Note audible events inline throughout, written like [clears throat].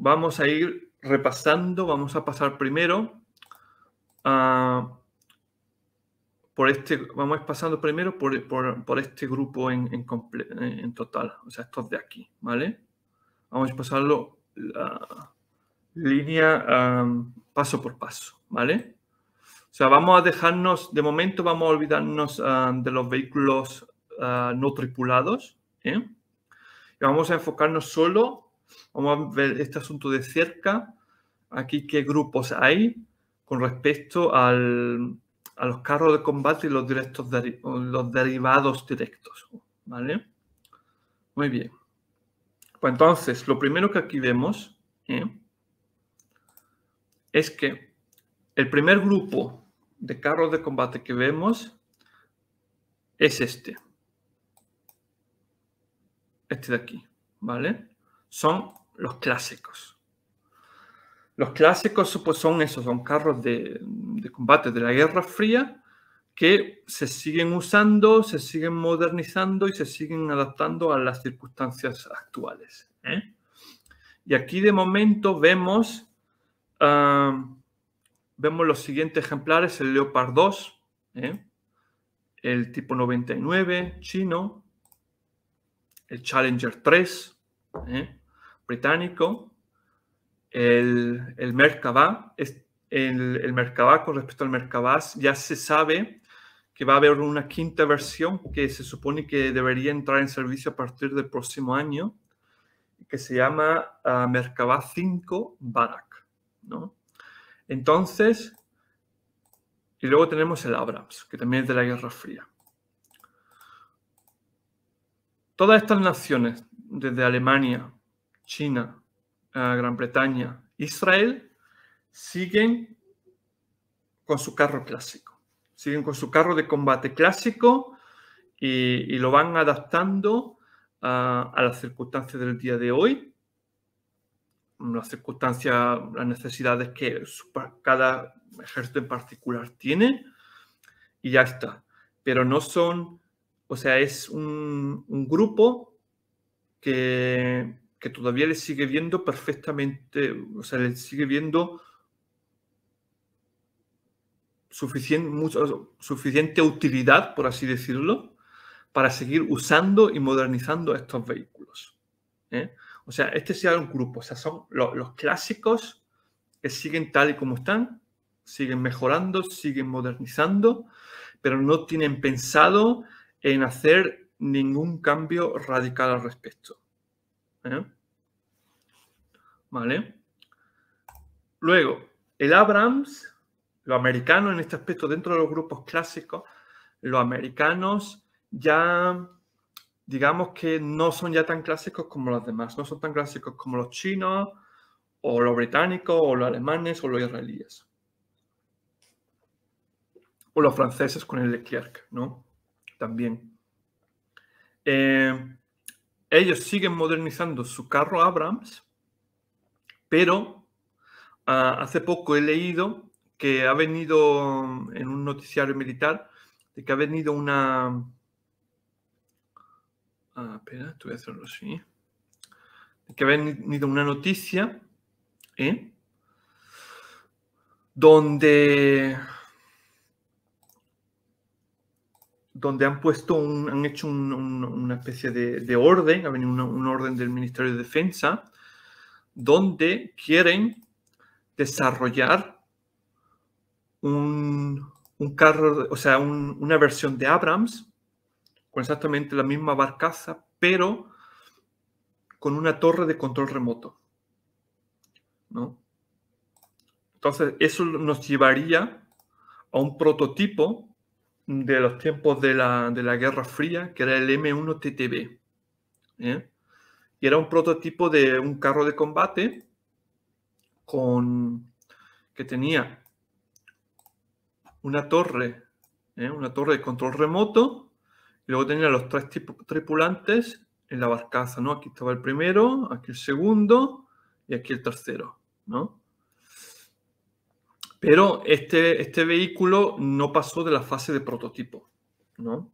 vamos a ir repasando, vamos a pasar primero ah, Por este, vamos pasando primero por, este grupo en, total, o sea, estos de aquí, ¿vale? Vamos a pasarlo línea paso por paso, ¿vale? O sea, vamos a dejarnos, de momento vamos a olvidarnos de los vehículos ah, no tripulados, ¿eh? Y vamos a enfocarnos solo Vamos a ver este asunto de cerca, aquí qué grupos hay con respecto a los carros de combate y los, directos los derivados directos. ¿Vale? Muy bien. Pues entonces, lo primero que aquí vemos ¿eh? es que el primer grupo de carros de combate que vemos es este. Este de aquí, ¿vale? son los clásicos. Los clásicos pues, son esos, son carros de, combate de la Guerra Fría que se siguen usando, se siguen modernizando y se siguen adaptando a las circunstancias actuales. ¿eh? Y aquí de momento vemos, ah, vemos los siguientes ejemplares, el Leopard 2, ¿eh? el tipo 99 chino, el Challenger 3, británico, el, el es el, el con respecto al Merkabah ya se sabe que va a haber una quinta versión que se supone que debería entrar en servicio a partir del próximo año, que se llama uh, ah, 5 Barak. ¿no? Entonces, y luego tenemos el Abrams, que también es de la Guerra Fría. Todas estas naciones, desde Alemania, China, Gran Bretaña, Israel, siguen con su carro clásico, siguen con su carro de combate clásico y, lo van adaptando a, las circunstancias del día de hoy, las circunstancias, las necesidades que cada ejército en particular tiene y ya está. Pero no son, o sea, es un grupo que que todavía le sigue viendo perfectamente, o sea, les sigue viendo suficiente, utilidad, por así decirlo, para seguir usando y modernizando estos vehículos. ¿eh? O sea, este sea un grupo, o sea, son los clásicos que siguen tal y como están, siguen mejorando, siguen modernizando, pero no tienen pensado en hacer ningún cambio radical al respecto. ¿Vale? Luego, el Abrams, lo americano en este aspecto, dentro de los grupos clásicos, los americanos ya, digamos que no son ya tan clásicos como los demás, no son tan clásicos como los chinos, o los británicos, o los alemanes, o los israelíes. O los franceses con el Leclerc, ¿no? También. Eh, ellos siguen modernizando su carro Abrams, pero ah, hace poco he leído que ha venido en un noticiario militar de que ha venido una. Ah, que ha venido una noticia ¿eh? donde donde han puesto han hecho una especie de, orden, ha venido un orden del Ministerio de Defensa, donde quieren desarrollar un, carro, o sea, una versión de Abrams con exactamente la misma barcaza, pero con una torre de control remoto. ¿no? Entonces, eso nos llevaría a un prototipo de los tiempos de la, Guerra Fría, que era el M1TTB. ttb ¿eh? Y era un prototipo de un carro de combate con, que tenía una torre, ¿eh? una torre de control remoto, y luego tenía los tres tripulantes en la barcaza, ¿no? Aquí estaba el primero, aquí el segundo y aquí el tercero, ¿no? Pero este, este vehículo no pasó de la fase de prototipo, ¿no?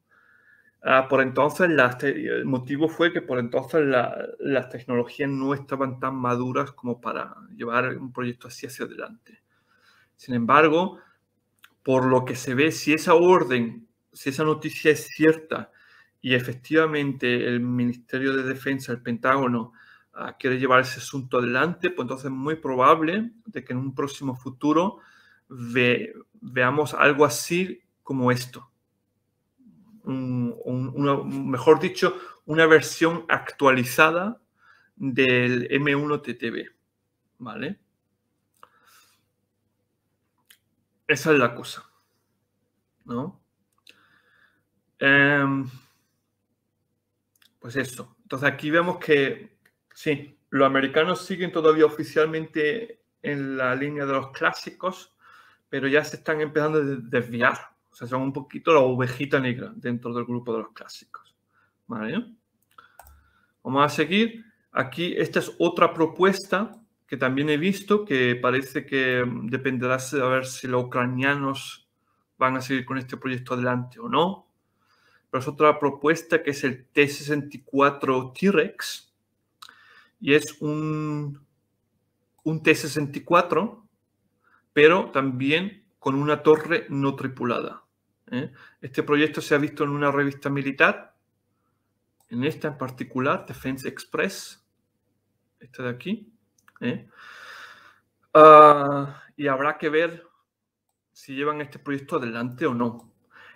Ah, por entonces, el motivo fue que por entonces las tecnologías no estaban tan maduras como para llevar un proyecto así hacia adelante. Sin embargo, por lo que se ve, si esa orden, si esa noticia es cierta y efectivamente el Ministerio de Defensa, el Pentágono, ah, quiere llevar ese asunto adelante, pues entonces es muy probable de que en un próximo futuro veamos algo así como esto. mejor dicho, una versión actualizada del M1 TTV ¿Vale? Esa es la cosa. ¿No? Em, pues eso. Entonces aquí vemos que sí, los americanos siguen todavía oficialmente en la línea de los clásicos, pero ya se están empezando a desviar. O sea, son un poquito la ovejita negra dentro del grupo de los clásicos. ¿Vale? Vamos a seguir. Aquí, esta es otra propuesta que también he visto, que parece que mm, dependerá de a ver si los ucranianos van a seguir con este proyecto adelante o no. Pero es otra propuesta que es el T-64 T-Rex. Y es un, un T-64 pero también con una torre no tripulada. ¿eh? Este proyecto se ha visto en una revista militar, en esta en particular, Defense Express, esta de aquí. ¿eh? Ah, y habrá que ver si llevan este proyecto adelante o no.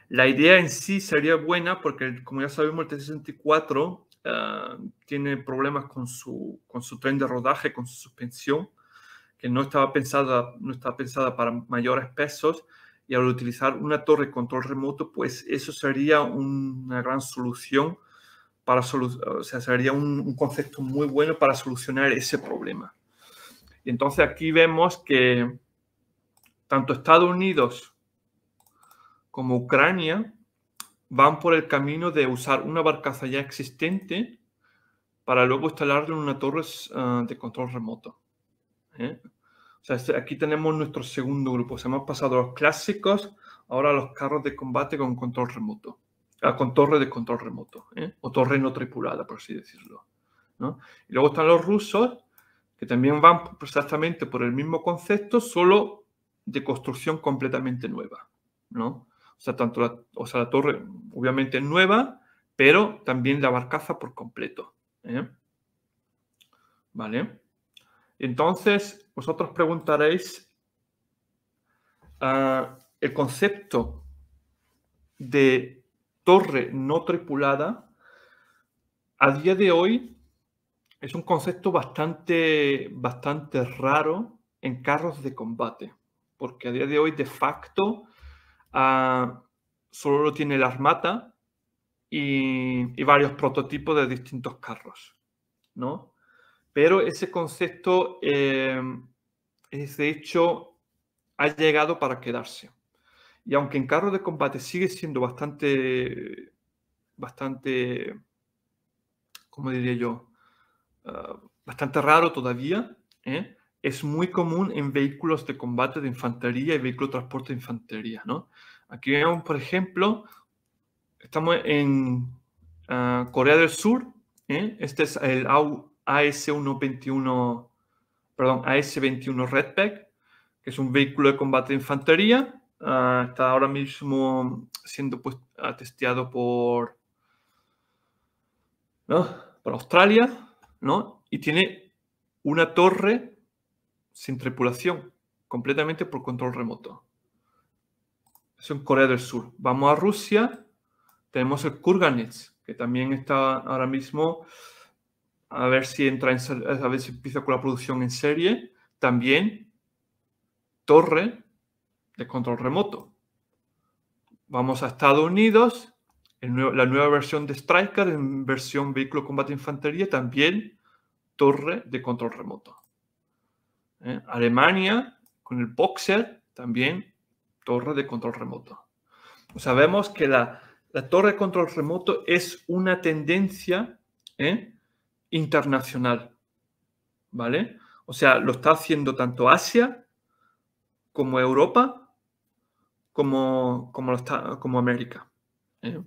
La idea en sí sería buena porque, como ya sabemos, el T-64 ah, tiene problemas con su, con su tren de rodaje, con su suspensión que no estaba pensada, no pensada para mayores pesos y al utilizar una torre de control remoto, pues eso sería una gran solución para o sea, sería un, concepto muy bueno para solucionar ese problema. Y entonces aquí vemos que tanto Estados Unidos como Ucrania van por el camino de usar una barcaza ya existente para luego instalarle una torre ah, de control remoto. ¿eh? Este, aquí tenemos nuestro segundo grupo. hemos pasado los clásicos, ahora los carros de combate con control remoto, ah, con torre de control remoto, ¿eh? o torre no tripulada, por así decirlo. Y luego están los rusos, que también van exactamente por el mismo concepto, solo de construcción completamente nueva. ¿no? O sea, tanto la, o sea, la torre obviamente es nueva, pero también la barcaza por completo. ¿eh? ¿Vale? Entonces, vosotros preguntaréis, ah, el concepto de torre no tripulada a día de hoy es un concepto bastante, bastante raro en carros de combate, porque a día de hoy de facto ah, solo lo tiene la Armata y, y, varios prototipos de distintos carros, ¿no? pero ese concepto, eh, de hecho, ha llegado para quedarse. Y aunque en carros de combate sigue siendo bastante, bastante, ¿cómo diría yo? Ah, bastante raro todavía, ¿eh? es muy común en vehículos de combate de infantería y vehículos de transporte de infantería, ¿no? Aquí vemos, por ejemplo, estamos en ah, Corea del Sur, ¿eh? este es el AU AS-121, perdón, AS-21 Redback, que es un vehículo de combate de infantería. Ah, está ahora mismo siendo pues, ah, testeado por, por Australia, ¿no? Y tiene una torre sin tripulación, completamente por control remoto. es en Corea del Sur. Vamos a Rusia, tenemos el Kurganets, que también está ahora mismo a ver si entra en, a empieza con la producción en serie. También torre de control remoto. Vamos a Estados Unidos, la nueva versión de Striker, en versión vehículo combate infantería, también torre de control remoto. ¿Eh? Alemania, con el Boxer, también torre de control remoto. Pues sabemos que la, la torre de control remoto es una tendencia ¿eh? internacional, ¿vale? O sea, lo está haciendo tanto Asia como Europa, como, como, América. ¿eh?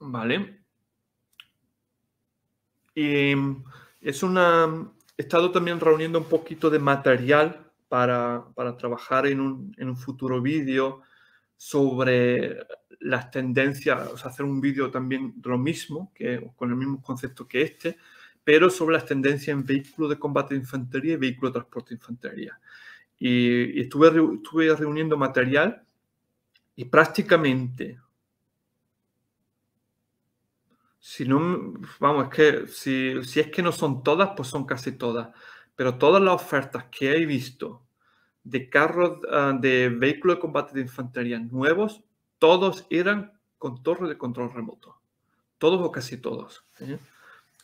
¿Vale? es una... He estado también reuniendo un poquito de material para, trabajar en un, en un futuro vídeo sobre las tendencias, o hacer un vídeo también de lo mismo, que, con el mismo concepto que este, pero sobre las tendencias en vehículo de combate de infantería y vehículo de transporte de infantería. Y, estuve, estuve reuniendo material y prácticamente, si no, vamos, es que si, es que no son todas, pues son casi todas, pero todas las ofertas que he visto de carros, ah, de vehículos de combate de infantería nuevos, todos eran con torre de control remoto. Todos o casi todos.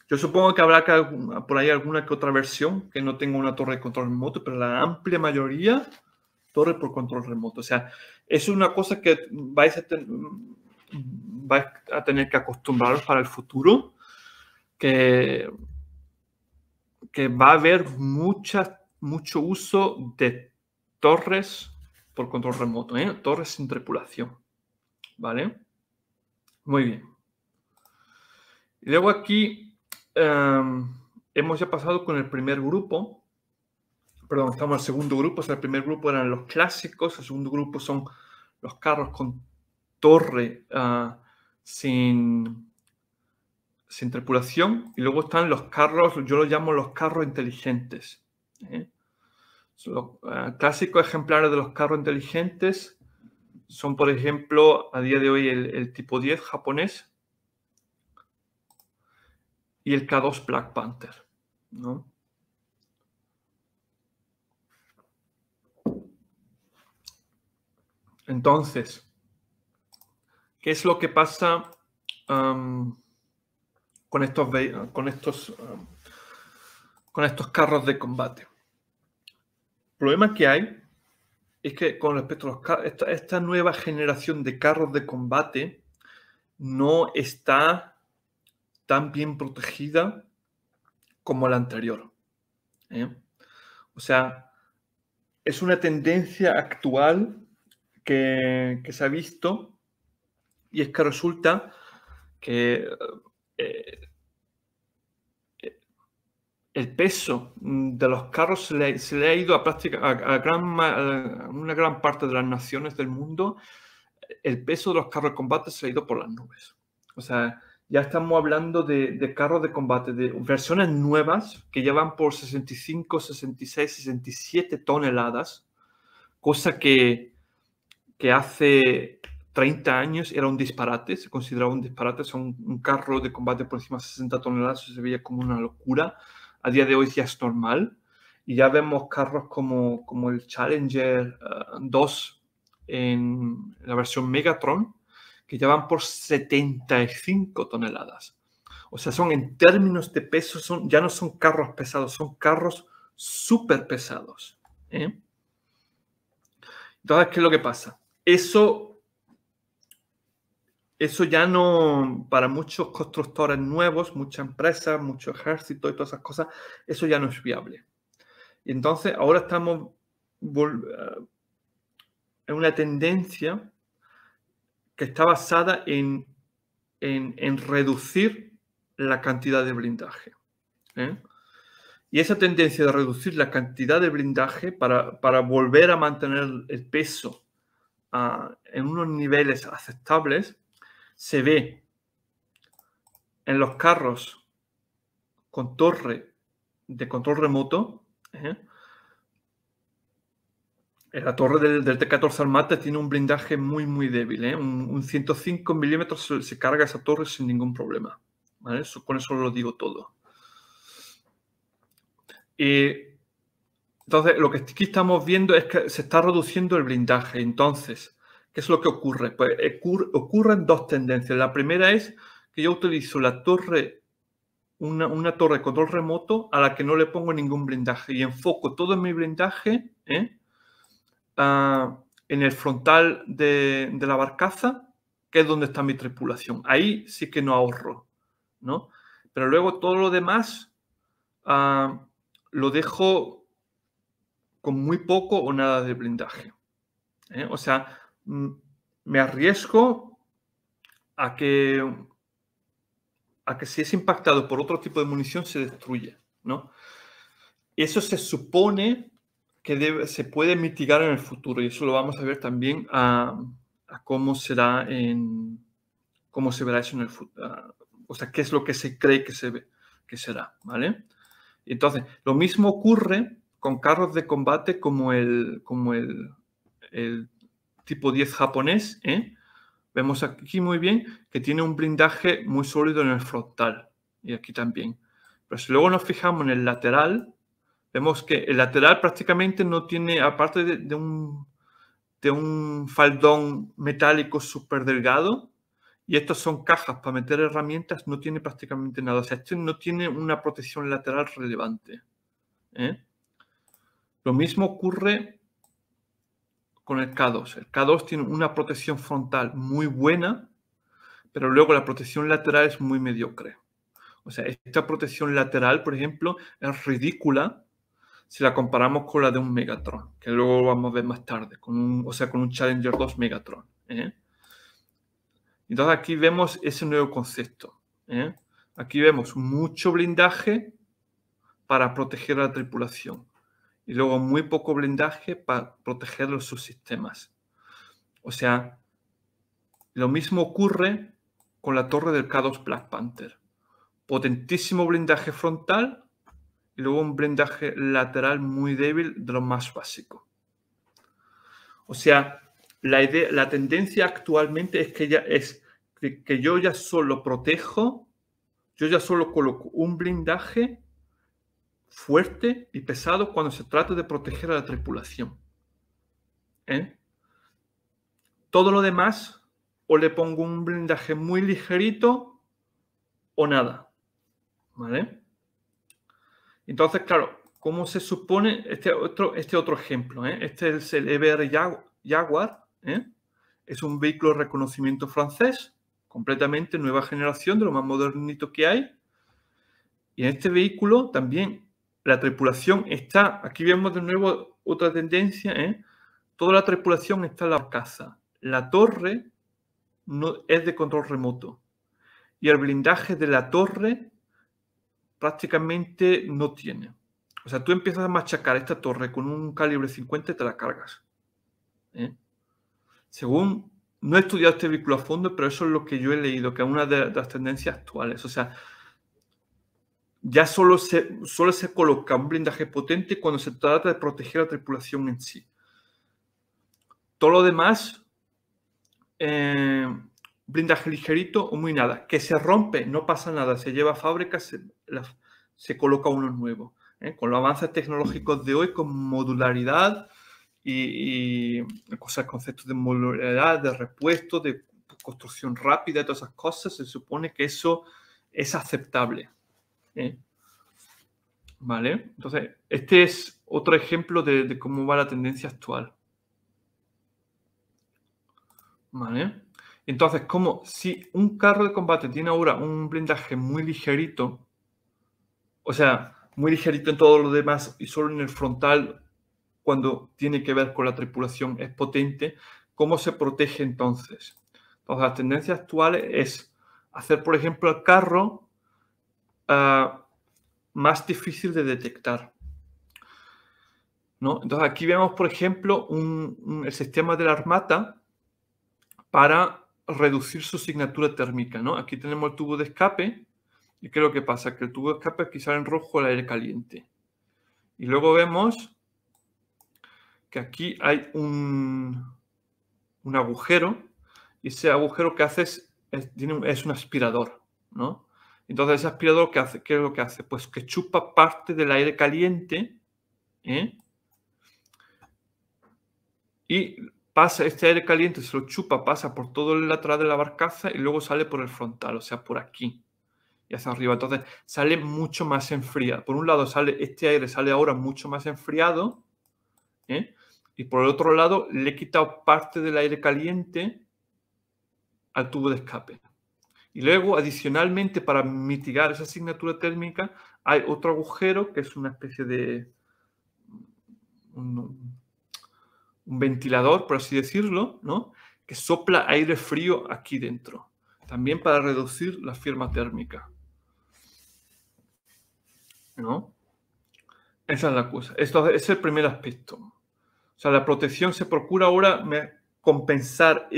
Yo supongo que habrá por ahí alguna que otra versión que no tenga una torre de control remoto, pero la amplia mayoría, torre por control remoto. O sea, es una cosa que vais a, mm, tener que acostumbraros para el futuro, que, va a haber mucho uso de torres por control remoto, ¿eh? torres sin tripulación. ¿vale? Muy bien. Y luego aquí em, hemos ya pasado con el primer grupo, perdón, estamos el segundo grupo, o sea, el primer grupo eran los clásicos, el segundo grupo son los carros con torre ah, sin, sin tripulación, y luego están los carros, yo los llamo los carros inteligentes. ¿eh? los eh, clásicos ejemplares de los carros inteligentes son, por ejemplo, a día de hoy el, tipo 10 japonés y el K2 Black Panther. Entonces, ¿qué es lo que pasa con estos, con, estos, con estos carros de combate? El problema que hay es que con respecto a esta, esta nueva generación de carros de combate no está tan bien protegida como la anterior. ¿eh? O sea, es una tendencia actual que, se ha visto y es que resulta que eh, el peso mm, de los carros se le, ha ido a, práctica, a, una gran parte de las naciones del mundo, el peso de los carros de combate se le ha ido por las nubes. O sea, ya estamos hablando de, carros de combate, de versiones nuevas que llevan por 65, 66, 67 toneladas, cosa que, que hace 30 años era un disparate, se consideraba un disparate, o un, carro de combate por encima de 60 toneladas, se veía como una locura a día de hoy ya es normal. Y ya vemos carros como, como el Challenger 2 eh, en la versión Megatron, que ya van por 75 toneladas. O sea, son en términos de peso, son, ya no son carros pesados, son carros súper pesados. ¿eh? Entonces, ¿qué es lo que pasa? Eso eso ya no, para muchos constructores nuevos, muchas empresas, mucho ejército y todas esas cosas, eso ya no es viable. Y entonces ahora estamos eh, en una tendencia que está basada en, reducir la cantidad de blindaje. ¿eh? Y esa tendencia de reducir la cantidad de blindaje para, volver a mantener el peso ah, en unos niveles aceptables se ve en los carros con torre de control remoto. ¿eh? La torre del, T-14 mate tiene un blindaje muy, muy débil. ¿eh? Un, 105 milímetros se, carga esa torre sin ningún problema. con eso lo digo todo. entonces, lo que aquí estamos viendo es que se está reduciendo el blindaje. Entonces, ¿Qué es lo que ocurre? Pues ocurren dos tendencias. La primera es que yo utilizo la torre, una, una, torre control remoto a la que no le pongo ningún blindaje y enfoco todo mi blindaje ¿eh? ah, en el frontal de, la barcaza, que es donde está mi tripulación. Ahí sí que no ahorro, ¿no? Pero luego todo lo demás ah, lo dejo con muy poco o nada de blindaje. ¿eh? O sea, Mm, me arriesgo a que, a que si es impactado por otro tipo de munición se destruye ¿no? Eso se supone que se puede mitigar en el futuro y eso lo vamos a ver también a, cómo será en cómo se verá eso en el futuro, o sea, qué es lo que se cree que se que será, ¿vale? Entonces, lo mismo ocurre con carros de combate como el, como el, el tipo 10 japonés, ¿eh? vemos aquí muy bien que tiene un blindaje muy sólido en el frontal y aquí también. Pero si luego nos fijamos en el lateral, vemos que el lateral prácticamente no tiene, aparte de, un, de un faldón metálico súper delgado, y estas son cajas para meter herramientas, no tiene prácticamente nada. O sea, este no tiene una protección lateral relevante. ¿eh? Lo mismo ocurre con el K2. El K2 tiene una protección frontal muy buena, pero luego la protección lateral es muy mediocre. O sea, esta protección lateral, por ejemplo, es ridícula si la comparamos con la de un Megatron, que luego vamos a ver más tarde, con o sea, con un Challenger 2 Megatron. ¿eh? Entonces aquí vemos ese nuevo concepto. ¿eh? Aquí vemos mucho blindaje para proteger a la tripulación y luego muy poco blindaje para proteger los subsistemas. O sea, lo mismo ocurre con la torre del K2 Black Panther. Potentísimo blindaje frontal y luego un blindaje lateral muy débil de lo más básico. O sea, la, tendencia actualmente es que ya es que yo ya solo protejo, yo ya solo coloco un blindaje fuerte y pesado cuando se trata de proteger a la tripulación. ¿eh? Todo lo demás, o le pongo un blindaje muy ligerito o nada. ¿Vale? Entonces, claro, ¿cómo se supone este otro, este otro ejemplo? ¿eh? Este es el EBR Jaguar. ¿eh? Es un vehículo de reconocimiento francés, completamente nueva generación, de lo más modernito que hay. Y en este vehículo también la tripulación está, aquí vemos de nuevo otra tendencia, ¿eh? toda la tripulación está en la casa. La torre no, es de control remoto y el blindaje de la torre prácticamente no tiene. O sea, tú empiezas a machacar esta torre con un calibre 50 y te la cargas. ¿eh? Según, no he estudiado este vehículo a fondo, pero eso es lo que yo he leído, que es una de las tendencias actuales. O sea, ya solo se, se coloca un blindaje potente cuando se trata de proteger la tripulación en sí. Todo lo demás, eh, blindaje ligerito o muy nada, que se rompe, no pasa nada, se lleva a fábrica, se, coloca uno nuevo. ¿eh? Con los avances tecnológicos de hoy, con modularidad y, cosas, conceptos de modularidad, de repuesto, de construcción rápida, todas esas cosas, se supone que eso es aceptable. Eh, ¿Vale? Entonces, este es otro ejemplo de, cómo va la tendencia actual. ¿Vale? Entonces, como si un carro de combate tiene ahora un blindaje muy ligerito, o sea, muy ligerito en todo lo demás y solo en el frontal, cuando tiene que ver con la tripulación, es potente, ¿cómo se protege entonces? Entonces, la tendencia actual es hacer, por ejemplo, el carro Ah, más difícil de detectar. ¿no? Entonces aquí vemos, por ejemplo, el sistema de la armata para reducir su signatura térmica. ¿no? Aquí tenemos el tubo de escape y ¿qué es lo que pasa? Que el tubo de escape aquí sale en rojo el aire caliente. Y luego vemos que aquí hay un, un agujero y ese agujero que hace es, es un aspirador. ¿no? Entonces ese aspirador, ¿qué, es lo que hace? Pues que chupa parte del aire caliente ¿eh? y pasa, este aire caliente se lo chupa, pasa por todo el lateral de la barcaza y luego sale por el frontal, o sea, por aquí y hacia arriba. Entonces sale mucho más enfriado. Por un lado, sale, este aire sale ahora mucho más enfriado ¿eh? y por el otro lado le he quitado parte del aire caliente al tubo de escape. Y luego, adicionalmente, para mitigar esa asignatura térmica, hay otro agujero que es una especie de un, ventilador, por así decirlo, ¿no? que sopla aire frío aquí dentro, también para reducir la firma térmica. ¿No? Esa es la cosa. Esto es el primer aspecto. O sea, la protección se procura ahora compensar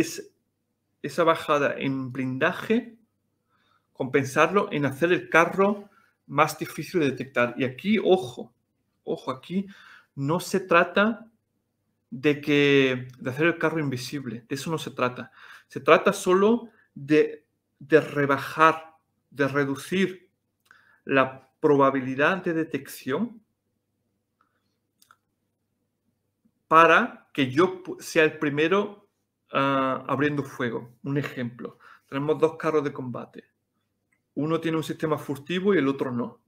esa bajada en blindaje compensarlo en hacer el carro más difícil de detectar. Y aquí, ojo, ojo, aquí no se trata de, que, de hacer el carro invisible, de eso no se trata. Se trata solo de, rebajar, de reducir la probabilidad de detección para que yo sea el primero ah, abriendo fuego. Un ejemplo. Tenemos dos carros de combate uno tiene un sistema furtivo y el otro no.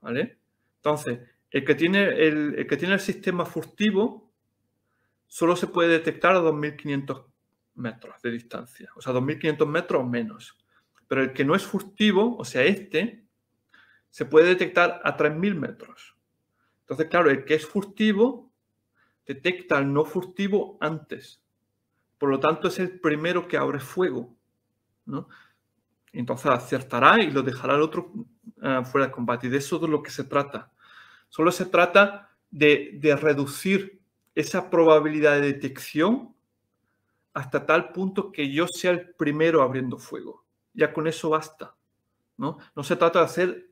¿Vale? Entonces, el que tiene el, que tiene el sistema furtivo solo se puede detectar a 2.500 metros de distancia, o sea, 2.500 metros menos. Pero el que no es furtivo, o sea, este, se puede detectar a 3.000 metros. Entonces, claro, el que es furtivo detecta al no furtivo antes. Por lo tanto, es el primero que abre fuego. ¿no? Entonces acertará y lo dejará el otro eh, fuera de combate. Y de eso de lo que se trata. Solo se trata de, reducir esa probabilidad de detección hasta tal punto que yo sea el primero abriendo fuego. Ya con eso basta. No, no se trata de hacer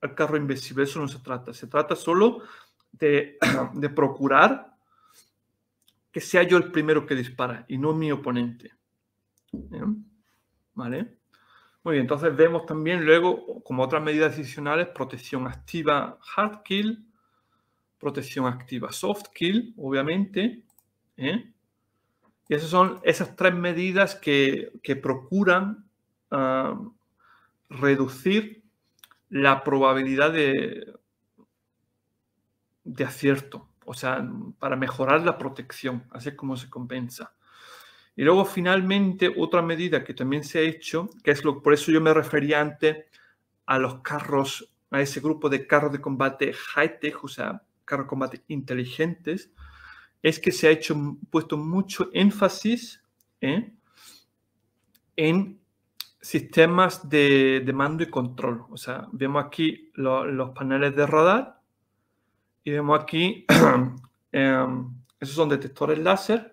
al carro invisible, eso no se trata. Se trata solo de, [clears throat] procurar que sea yo el primero que dispara y no mi oponente. ¿eh? ¿Vale? Muy bien, entonces vemos también luego, como otras medidas adicionales, protección activa hard kill, protección activa soft kill, obviamente. ¿eh? Y esas son esas tres medidas que, que procuran ah, reducir la probabilidad de, de acierto, o sea, para mejorar la protección, así es como se compensa. Y luego finalmente otra medida que también se ha hecho, que es lo por eso yo me refería antes a los carros, a ese grupo de carros de combate high-tech, o sea, carros de combate inteligentes, es que se ha hecho, puesto mucho énfasis ¿eh? en sistemas de, de, mando y control. O sea, vemos aquí los paneles de radar y vemos aquí, [clears throat] em, esos son detectores láser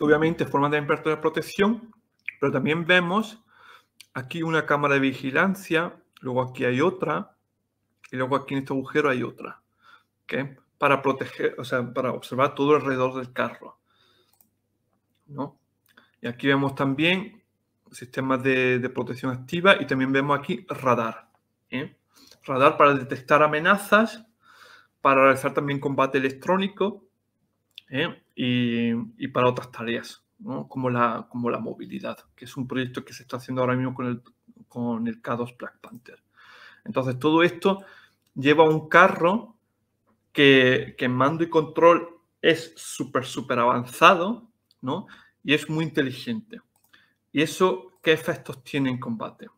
obviamente forma de de protección, pero también vemos aquí una cámara de vigilancia, luego aquí hay otra, y luego aquí en este agujero hay otra, para proteger, o sea, para observar todo alrededor del carro. ¿no? Y aquí vemos también sistemas de, protección activa y también vemos aquí radar. Radar para detectar amenazas, para realizar también combate electrónico, ¿eh? y, para otras tareas, como, la, como la movilidad, que es un proyecto que se está haciendo ahora mismo con el, con el K2 Black Panther. Entonces, todo esto lleva un carro que, que mando y control es súper, súper avanzado ¿no? y es muy inteligente. ¿Y eso qué efectos tiene en combate?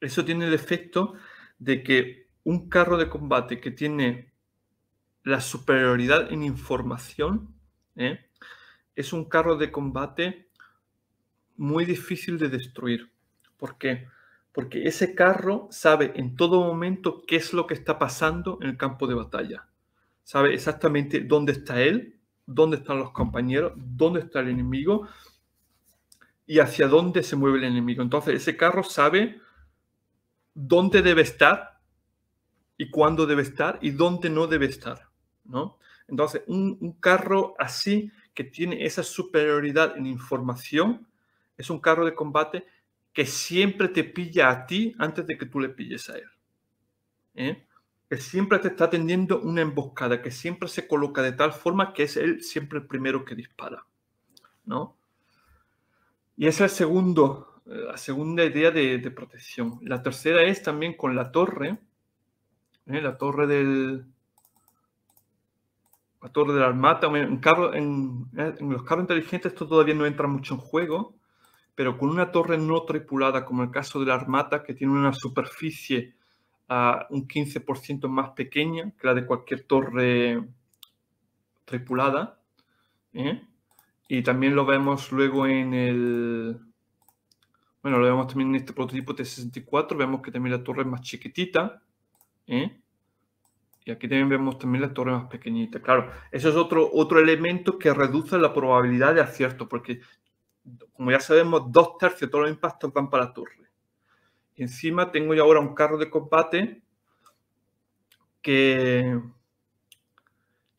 Eso tiene el efecto de que un carro de combate que tiene la superioridad en información ¿eh? es un carro de combate muy difícil de destruir. ¿Por qué? Porque ese carro sabe en todo momento qué es lo que está pasando en el campo de batalla. Sabe exactamente dónde está él, dónde están los compañeros, dónde está el enemigo y hacia dónde se mueve el enemigo. Entonces, ese carro sabe dónde debe estar y cuándo debe estar y dónde no debe estar. ¿no? Entonces, un, carro así que tiene esa superioridad en información, es un carro de combate que siempre te pilla a ti antes de que tú le pilles a él. ¿eh? Que siempre te está tendiendo una emboscada, que siempre se coloca de tal forma que es él siempre el primero que dispara. ¿no? Y esa es el segundo, la segunda idea de, protección. La tercera es también con la torre, ¿eh? la torre del, la Torre de la Armata, en, carro, eh, en, los carros inteligentes esto todavía no entra mucho en juego, pero con una torre no tripulada, como el caso de la Armata, que tiene una superficie a un 15% más pequeña que la de cualquier torre tripulada, ¿eh? y también lo vemos luego en el... Bueno, lo vemos también en este prototipo T64, vemos que también la torre es más chiquitita, ¿eh? Y aquí también vemos también la torre más pequeñita. Claro, eso es otro, otro elemento que reduce la probabilidad de acierto, porque como ya sabemos, dos tercios de todos los impactos van para la torre. encima tengo yo ahora un carro de combate que,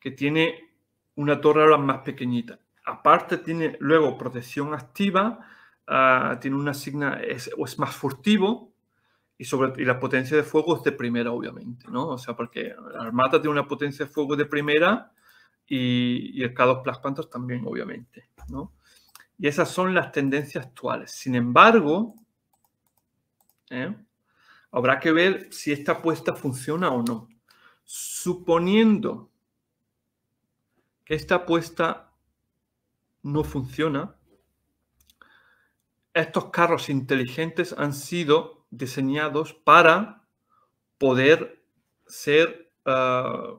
que tiene una torre ahora más pequeñita. Aparte tiene luego protección activa, ah, tiene una signa, o es más furtivo, y, sobre, la potencia de fuego es de primera, obviamente, ¿no? O sea, porque la Armata tiene una potencia de fuego de primera y, el K2 también, obviamente, ¿no? Y esas son las tendencias actuales. Sin embargo, ¿eh? habrá que ver si esta apuesta funciona o no. Suponiendo que esta apuesta no funciona, estos carros inteligentes han sido diseñados para poder ser ah,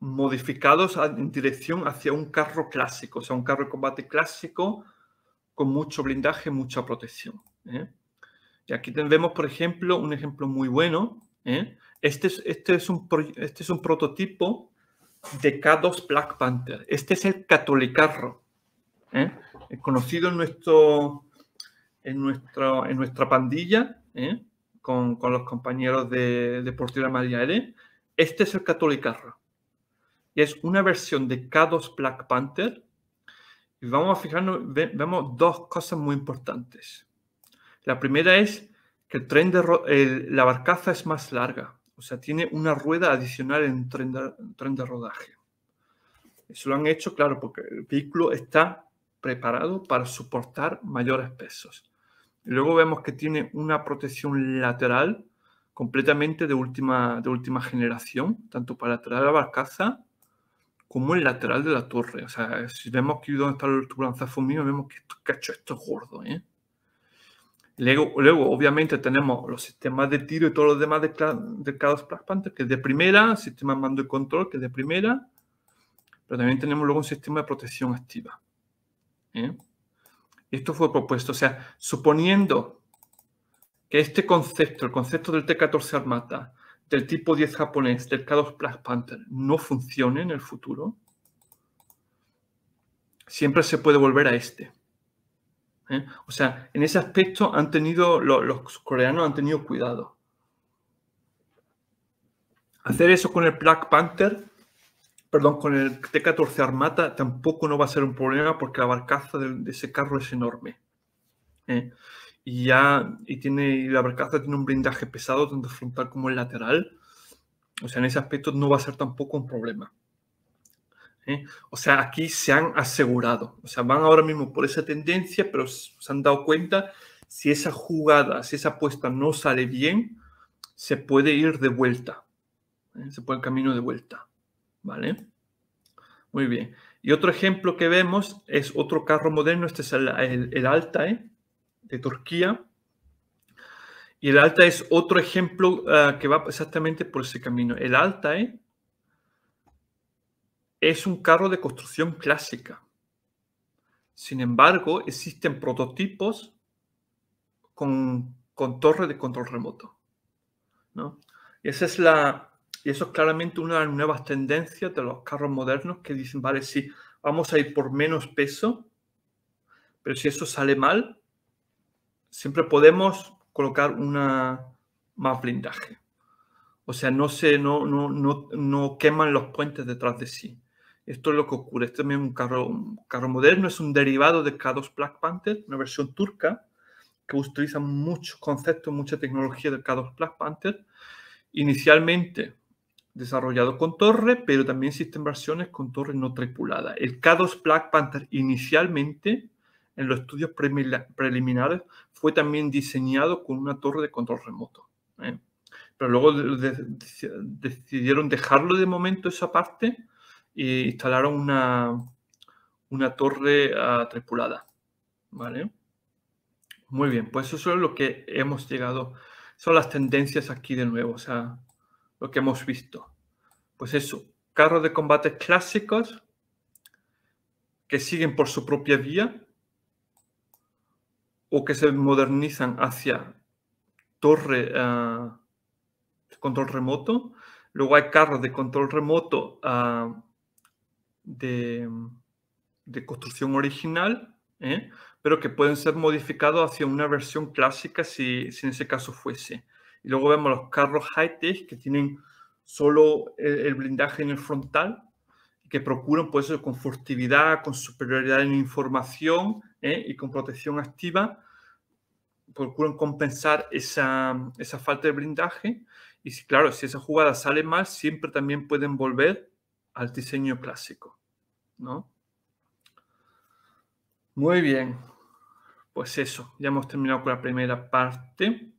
modificados en dirección hacia un carro clásico, o sea, un carro de combate clásico con mucho blindaje, mucha protección. ¿eh? Y aquí tenemos, por ejemplo, un ejemplo muy bueno. ¿eh? Este, es, este, es un, este es un prototipo de K2 Black Panther. Este es el catolicarro, ¿eh? conocido en, nuestro, en, nuestra en nuestra pandilla ¿eh? con, los compañeros de, Deportiva María Este es el Catolicarro Y es una versión de K2 Black Panther. Y vamos a fijarnos, vemos dos cosas muy importantes. La primera es que el tren de, la barcaza es más larga. O sea, tiene una rueda adicional en tren de, tren de rodaje. Eso lo han hecho, claro, porque el vehículo está preparado para soportar mayores pesos. Luego vemos que tiene una protección lateral completamente de última, de última generación, tanto para atrás de la barcaza como el lateral de la torre. O sea, si vemos que donde está el turbulanza mío, vemos que esto, esto es gordo. ¿eh? Luego, obviamente, tenemos los sistemas de tiro y todos los demás de, de Chaos que es de primera, sistema de mando y control, que es de primera, pero también tenemos luego un sistema de protección activa. ¿eh? Esto fue propuesto, o sea, suponiendo que este concepto, el concepto del T-14 Armata, del tipo 10 japonés, del K2 Black Panther, no funcione en el futuro, siempre se puede volver a este. ¿eh? O sea, en ese aspecto han tenido, los, los coreanos han tenido cuidado. Hacer eso con el Black Panther perdón, con el T-14 Armata tampoco no va a ser un problema porque la barcaza de, ese carro es enorme. ¿eh? Y ya y tiene la barcaza tiene un blindaje pesado tanto frontal como el lateral. O sea, en ese aspecto no va a ser tampoco un problema. ¿eh? O sea, aquí se han asegurado. O sea, van ahora mismo por esa tendencia, pero se han dado cuenta si esa jugada, si esa apuesta no sale bien, se puede ir de vuelta. ¿eh? Se puede el camino de vuelta. ¿Vale? Muy bien. Y otro ejemplo que vemos es otro carro moderno, este es el, el, ¿eh? de Turquía. Y el Altae es otro ejemplo ah, que va exactamente por ese camino. El Altae ¿eh? es un carro de construcción clásica. Sin embargo, existen prototipos con, torre de control remoto. esa es la, y eso es claramente una de las nuevas tendencias de los carros modernos que dicen, vale, sí, vamos a ir por menos peso, pero si eso sale mal, siempre podemos colocar una más blindaje. O sea, no, se, no, no, no, no queman los puentes detrás de sí. Esto es lo que ocurre. Este también es un carro, carro moderno, es un derivado de K2 Black Panther, una versión turca, que utiliza muchos conceptos, mucha tecnología del K2 Black Panther. Inicialmente desarrollado con torre, pero también existen versiones con torre no tripulada. El K2 Black Panther inicialmente, en los estudios preliminares, fue también diseñado con una torre de control remoto. ¿eh? Pero luego decidieron dejarlo de momento esa parte e instalaron una, una torre ah, tripulada. ¿Vale? Muy bien, pues eso es lo que hemos llegado. Son las tendencias aquí de nuevo. O sea, lo que hemos visto. Pues eso, carros de combate clásicos que siguen por su propia vía o que se modernizan hacia torre eh, control remoto. Luego hay carros de control remoto eh, de, construcción original, eh, pero que pueden ser modificados hacia una versión clásica si en ese caso fuese. Y luego vemos los carros high-tech que tienen solo el, blindaje en el frontal, que procuran por pues, eso con furtividad, con superioridad en información ¿eh? y con protección activa, procuran compensar esa, esa falta de blindaje. Y claro, si esa jugada sale mal, siempre también pueden volver al diseño clásico. Muy bien, pues eso, ya hemos terminado con la primera parte.